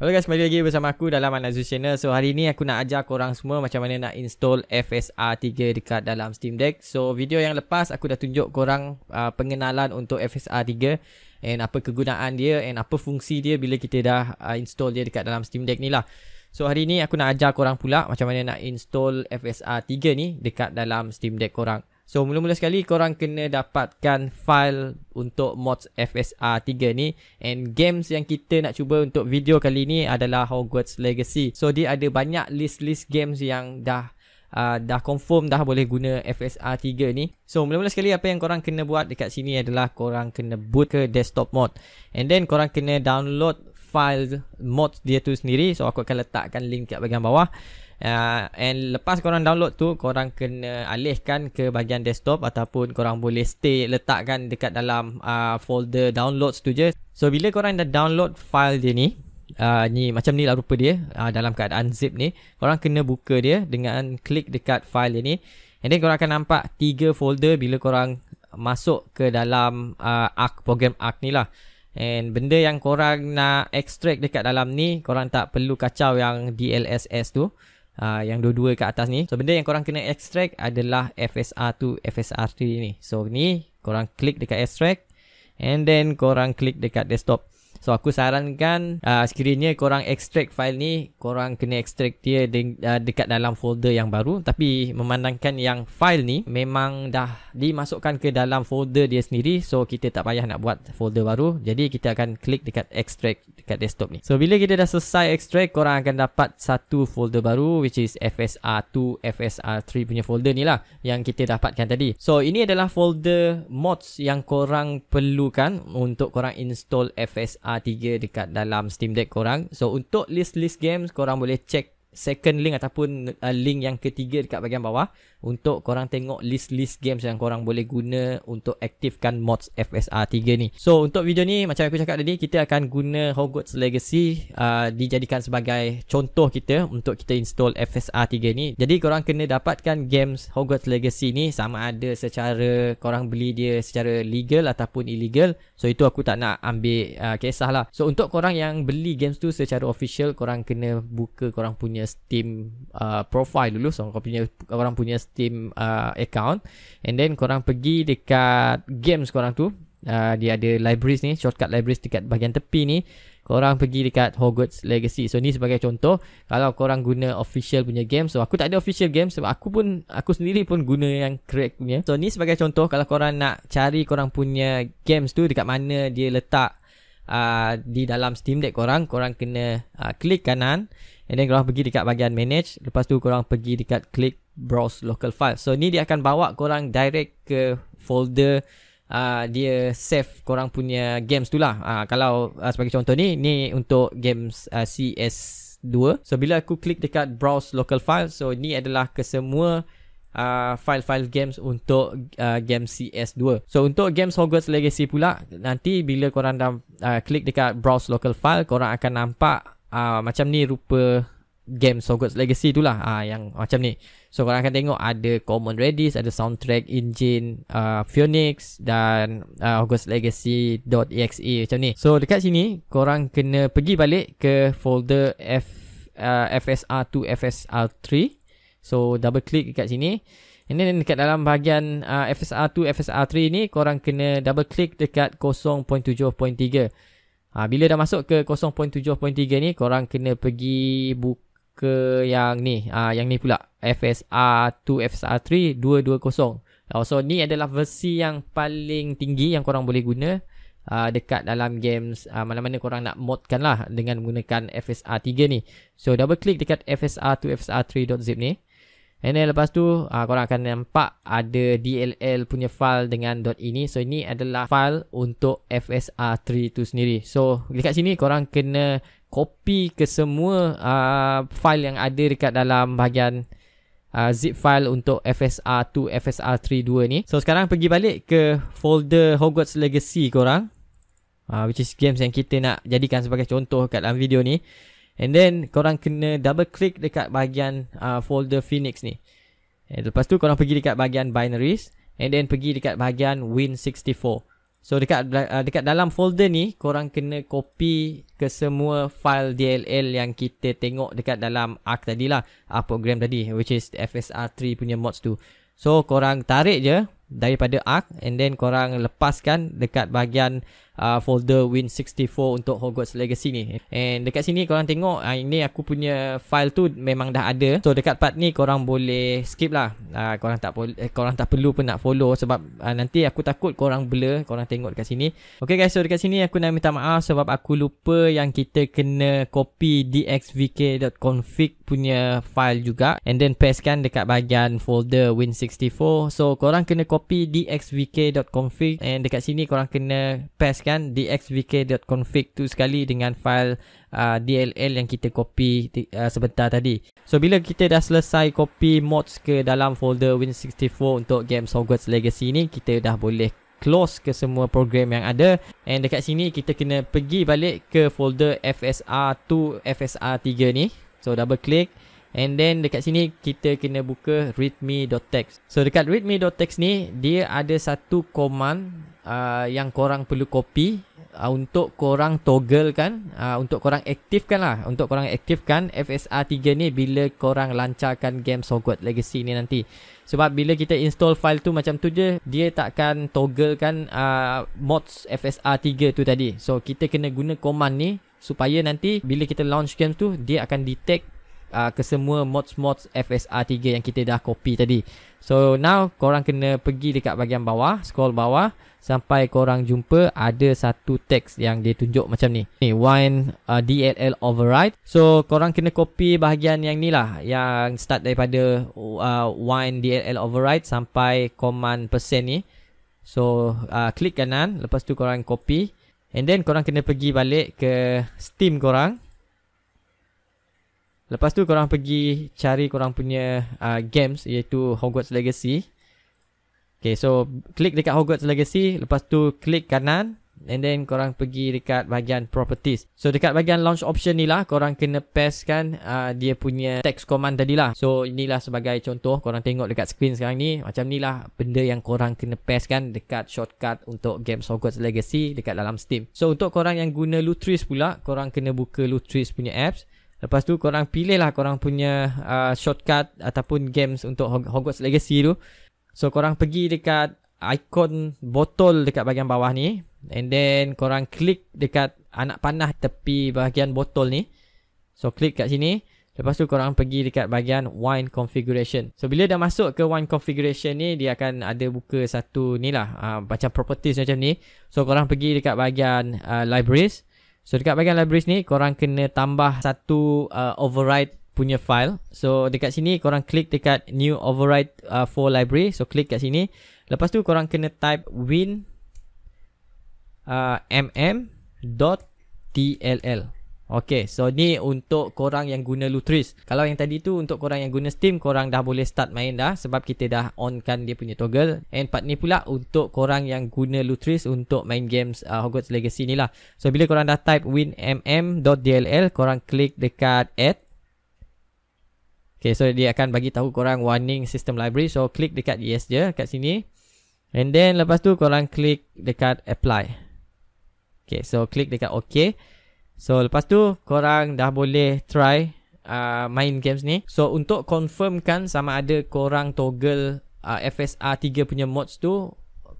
Hello guys, kembali lagi bersama aku dalam Anazu Channel. So hari ni aku nak ajar korang semua macam mana nak install FSR 3 dekat dalam Steam Deck. So video yang lepas aku dah tunjuk korang uh, pengenalan untuk FSR 3 and apa kegunaan dia and apa fungsi dia bila kita dah uh, install dia dekat dalam Steam Deck ni lah. So hari ni aku nak ajar korang pula macam mana nak install FSR 3 ni dekat dalam Steam Deck korang. So mula-mula sekali korang kena dapatkan file untuk mods FSR 3 ni And games yang kita nak cuba untuk video kali ni adalah Hogwarts Legacy So dia ada banyak list-list games yang dah Uh, dah confirm dah boleh guna FSR 3 ni So mula-mula sekali apa yang korang kena buat dekat sini adalah Korang kena boot ke desktop mod And then korang kena download file mod dia tu sendiri So aku akan letakkan link kat bahagian bawah uh, and lepas korang download tu korang kena alihkan ke bahagian desktop ataupun korang boleh stay letakkan dekat dalam uh, folder download tu je so bila korang dah download file dia ni uh, ni macam ni lah rupa dia uh, dalam keadaan zip ni korang kena buka dia dengan klik dekat file dia ni and then korang akan nampak tiga folder bila korang masuk ke dalam uh, arc program arc ni lah And benda yang korang nak extract dekat dalam ni Korang tak perlu kacau yang DLSS tu uh, yang dua-dua kat atas ni. So benda yang korang kena extract adalah FSR tu FSR3 ni. So ni korang klik dekat extract and then korang klik dekat desktop. So aku sarankan uh, Screennya korang extract file ni Korang kena extract dia de- uh, Dekat dalam folder yang baru Tapi memandangkan yang file ni Memang dah dimasukkan ke dalam folder dia sendiri So kita tak payah nak buat folder baru Jadi kita akan klik dekat extract Dekat desktop ni So bila kita dah selesai extract Korang akan dapat satu folder baru Which is FSR2, FSR3 punya folder ni lah Yang kita dapatkan tadi So ini adalah folder mods Yang korang perlukan Untuk korang install FSR uh, 3 dekat dalam Steam Deck korang. So untuk list-list games korang boleh check second link ataupun uh, link yang ketiga dekat bahagian bawah untuk korang tengok list-list games yang korang boleh guna untuk aktifkan mods FSR 3 ni. So untuk video ni macam aku cakap tadi kita akan guna Hogwarts Legacy uh, dijadikan sebagai contoh kita untuk kita install FSR 3 ni. Jadi korang kena dapatkan games Hogwarts Legacy ni sama ada secara korang beli dia secara legal ataupun illegal So itu aku tak nak ambil uh, kisah lah. So untuk korang yang beli games tu secara official, korang kena buka korang punya Steam uh, profile dulu. So korang punya, korang punya Steam uh, account. And then korang pergi dekat games korang tu. Uh, dia ada libraries ni, shortcut libraries dekat bahagian tepi ni korang pergi dekat Hogwarts Legacy. So ni sebagai contoh, kalau korang guna official punya game, so aku tak ada official game sebab aku pun aku sendiri pun guna yang crack punya. So ni sebagai contoh kalau korang nak cari korang punya games tu dekat mana dia letak uh, di dalam Steam Deck korang, korang kena uh, klik kanan and then korang pergi dekat bahagian manage, lepas tu korang pergi dekat klik browse local file. So ni dia akan bawa korang direct ke folder uh, dia save korang punya games tu lah. Uh, kalau uh, sebagai contoh ni, ni untuk games uh, CS2. So, bila aku klik dekat browse local file, so ni adalah kesemua uh, file-file games untuk uh, game CS2. So, untuk games Hogwarts Legacy pula, nanti bila korang dah uh, klik dekat browse local file, korang akan nampak uh, macam ni rupa game Hogwarts Legacy tu lah uh, yang macam ni. So korang akan tengok ada common redis, ada soundtrack engine uh, Phoenix dan uh, Hogwarts .exe macam ni. So dekat sini korang kena pergi balik ke folder F, uh, ah, FSR2 FSR3. So double click dekat sini. Ini dekat dalam bahagian uh, FSR2 FSR3 ni korang kena double click dekat 0.7.3. Ha, bila dah masuk ke 0.7.3 ni korang kena pergi buka ke yang ni, uh, yang ni pula FSR 2 FSR 3 220. Uh, so ni adalah versi yang paling tinggi yang korang boleh guna uh, dekat dalam games uh, mana-mana korang nak modkan lah dengan menggunakan FSR 3 ni. So double click dekat FSR 2 FSR 3.zip ni. And then lepas tu uh, korang akan nampak ada DLL punya file dengan dot ini. So ini adalah file untuk FSR 3 tu sendiri. So dekat sini korang kena copy ke semua uh, file yang ada dekat dalam bahagian uh, zip file untuk FSR 2, FSR 3, 2 ni. So sekarang pergi balik ke folder Hogwarts Legacy korang. Uh, which is games yang kita nak jadikan sebagai contoh kat dalam video ni. And then korang kena double click dekat bahagian uh, folder Phoenix ni. And lepas tu korang pergi dekat bahagian binaries. And then pergi dekat bahagian win64. So dekat ah, dekat dalam folder ni korang kena copy ke semua file DLL yang kita tengok dekat dalam ARC tadi lah ARC ah, program tadi which is FSR3 punya mods tu So korang tarik je daripada ARC and then korang lepaskan dekat bahagian uh, folder Win64 untuk Hogwarts Legacy ni. And dekat sini korang tengok uh, ini aku punya file tu memang dah ada. So dekat part ni korang boleh skip lah. Uh, korang tak eh, korang tak perlu pun nak follow sebab uh, nanti aku takut korang blur korang tengok dekat sini. Okay guys, so dekat sini aku nak minta maaf sebab aku lupa yang kita kena copy dxvk.config punya file juga and then paste kan dekat bahagian folder win64 so korang kena copy dxvk.config and dekat sini korang kena paste kan dxvk.config tu sekali dengan file uh, DLL yang kita copy uh, sebentar tadi. So bila kita dah selesai copy mods ke dalam folder Win64 untuk game Hogwarts Legacy ni kita dah boleh close ke semua program yang ada and dekat sini kita kena pergi balik ke folder FSR2 FSR3 ni. So double click And then dekat sini kita kena buka readme.txt. So dekat readme.txt ni dia ada satu command uh, yang korang perlu copy uh, untuk korang toggle kan uh, untuk korang aktifkan lah untuk korang aktifkan FSR 3 ni bila korang lancarkan game Hogwarts Legacy ni nanti. Sebab bila kita install file tu macam tu je dia takkan toggle kan uh, mods FSR 3 tu tadi. So kita kena guna command ni supaya nanti bila kita launch game tu dia akan detect uh, kesemua mods-mods FSR 3 yang kita dah copy tadi. So now korang kena pergi dekat bahagian bawah, scroll bawah sampai korang jumpa ada satu teks yang dia tunjuk macam ni. Ni wine uh, DLL override. So korang kena copy bahagian yang ni lah yang start daripada uh, wine DLL override sampai command percent ni. So uh, klik kanan lepas tu korang copy and then korang kena pergi balik ke steam korang. Lepas tu korang pergi cari korang punya uh, games iaitu Hogwarts Legacy. Okay, so klik dekat Hogwarts Legacy. Lepas tu klik kanan. And then korang pergi dekat bahagian properties. So dekat bahagian launch option ni lah korang kena pastekan uh, dia punya text command tadi lah. So inilah sebagai contoh korang tengok dekat screen sekarang ni. Macam ni lah benda yang korang kena paste kan dekat shortcut untuk game Hogwarts Legacy dekat dalam Steam. So untuk korang yang guna Lutris pula korang kena buka Lutris punya apps. Lepas tu korang pilih lah korang punya uh, shortcut ataupun games untuk Hogwarts Legacy tu. So korang pergi dekat ikon botol dekat bahagian bawah ni. And then korang klik dekat anak panah tepi bahagian botol ni. So klik kat sini. Lepas tu korang pergi dekat bahagian wine configuration. So bila dah masuk ke wine configuration ni dia akan ada buka satu ni lah. Uh, macam properties macam ni. So korang pergi dekat bahagian uh, libraries. So dekat bahagian libraries ni korang kena tambah satu uh, override punya file. So dekat sini korang klik dekat new override uh, for library. So klik kat sini. Lepas tu korang kena type win uh, mm.tll. Okay, so ni untuk korang yang guna Lutris. Kalau yang tadi tu untuk korang yang guna Steam, korang dah boleh start main dah sebab kita dah onkan dia punya toggle. And part ni pula untuk korang yang guna Lutris untuk main games uh, Hogwarts Legacy ni lah. So, bila korang dah type winmm.dll, korang klik dekat add. Okay, so dia akan bagi tahu korang warning system library. So, klik dekat yes je kat sini. And then lepas tu korang klik dekat apply. Okay, so klik dekat okay. So lepas tu korang dah boleh try uh, main games ni. So untuk confirmkan sama ada korang toggle uh, FSR 3 punya mods tu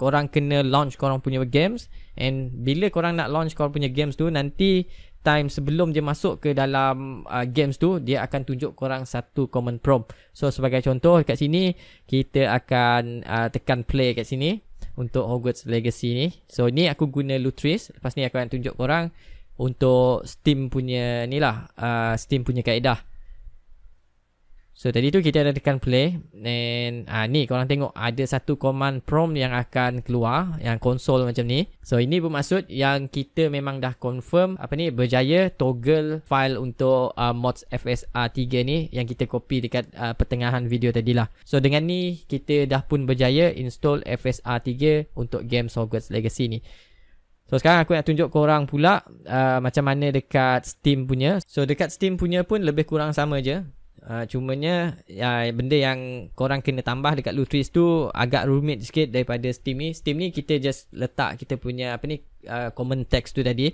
korang kena launch korang punya games and bila korang nak launch korang punya games tu nanti time sebelum dia masuk ke dalam uh, games tu dia akan tunjuk korang satu command prompt. So sebagai contoh kat sini kita akan uh, tekan play kat sini untuk Hogwarts Legacy ni. So ni aku guna Lutris. Lepas ni aku akan tunjuk korang untuk steam punya ni lah uh, steam punya kaedah so tadi tu kita ada tekan play and uh, ni korang tengok ada satu command prompt yang akan keluar yang konsol macam ni so ini bermaksud yang kita memang dah confirm apa ni berjaya toggle file untuk uh, mods FSR 3 ni yang kita copy dekat uh, pertengahan video tadi lah so dengan ni kita dah pun berjaya install FSR 3 untuk game Hogwarts Legacy ni So sekarang aku nak tunjuk korang pula uh, macam mana dekat Steam punya. So dekat Steam punya pun lebih kurang sama je. Uh, cumanya uh, benda yang korang kena tambah dekat Lutris tu agak rumit sikit daripada Steam ni. Steam ni kita just letak kita punya apa ni uh, common text tu tadi.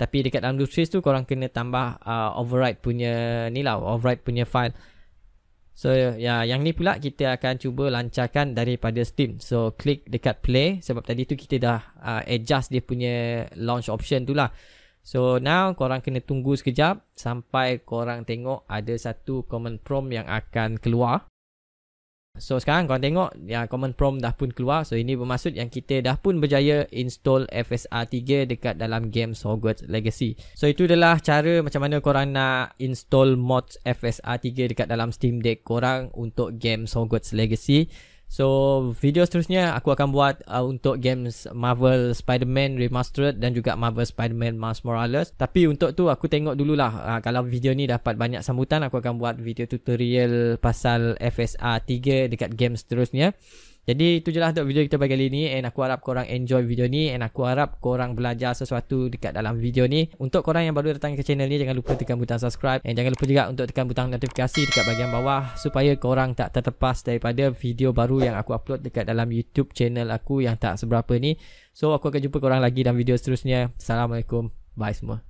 Tapi dekat dalam Lutris tu korang kena tambah uh, override punya ni lah override punya file. So ya yang ni pula kita akan cuba lancarkan daripada Steam. So klik dekat play sebab tadi tu kita dah uh, adjust dia punya launch option tu lah. So now korang kena tunggu sekejap sampai korang tengok ada satu command prompt yang akan keluar. So sekarang korang tengok ya command prompt dah pun keluar. So ini bermaksud yang kita dah pun berjaya install FSR 3 dekat dalam game Hogwarts Legacy. So itu adalah cara macam mana korang nak install mod FSR 3 dekat dalam Steam Deck korang untuk game Hogwarts Legacy. So video seterusnya aku akan buat uh, untuk games Marvel Spider-Man Remastered dan juga Marvel Spider-Man Miles Morales. Tapi untuk tu aku tengok dululah uh, kalau video ni dapat banyak sambutan aku akan buat video tutorial pasal FSR 3 dekat games seterusnya. Jadi itu je untuk video kita bagi kali ni And aku harap korang enjoy video ni And aku harap korang belajar sesuatu dekat dalam video ni Untuk korang yang baru datang ke channel ni Jangan lupa tekan butang subscribe And jangan lupa juga untuk tekan butang notifikasi dekat bahagian bawah Supaya korang tak terlepas daripada video baru yang aku upload dekat dalam YouTube channel aku yang tak seberapa ni So aku akan jumpa korang lagi dalam video seterusnya Assalamualaikum Bye semua